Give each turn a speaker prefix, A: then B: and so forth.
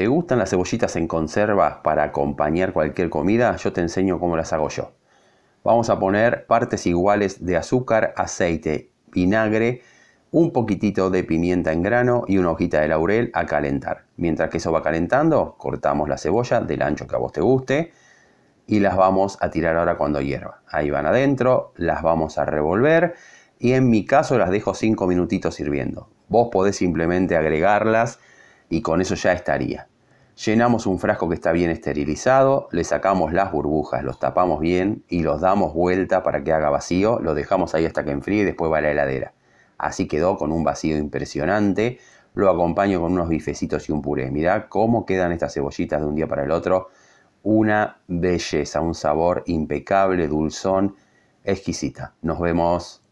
A: ¿Te gustan las cebollitas en conserva para acompañar cualquier comida? Yo te enseño cómo las hago yo. Vamos a poner partes iguales de azúcar, aceite, vinagre, un poquitito de pimienta en grano y una hojita de laurel a calentar. Mientras que eso va calentando, cortamos la cebolla del ancho que a vos te guste y las vamos a tirar ahora cuando hierva. Ahí van adentro, las vamos a revolver y en mi caso las dejo 5 minutitos sirviendo. Vos podés simplemente agregarlas y con eso ya estaría. Llenamos un frasco que está bien esterilizado, le sacamos las burbujas, los tapamos bien y los damos vuelta para que haga vacío, lo dejamos ahí hasta que enfríe y después va a la heladera. Así quedó con un vacío impresionante, lo acompaño con unos bifecitos y un puré. Mirá cómo quedan estas cebollitas de un día para el otro. Una belleza, un sabor impecable, dulzón, exquisita. Nos vemos.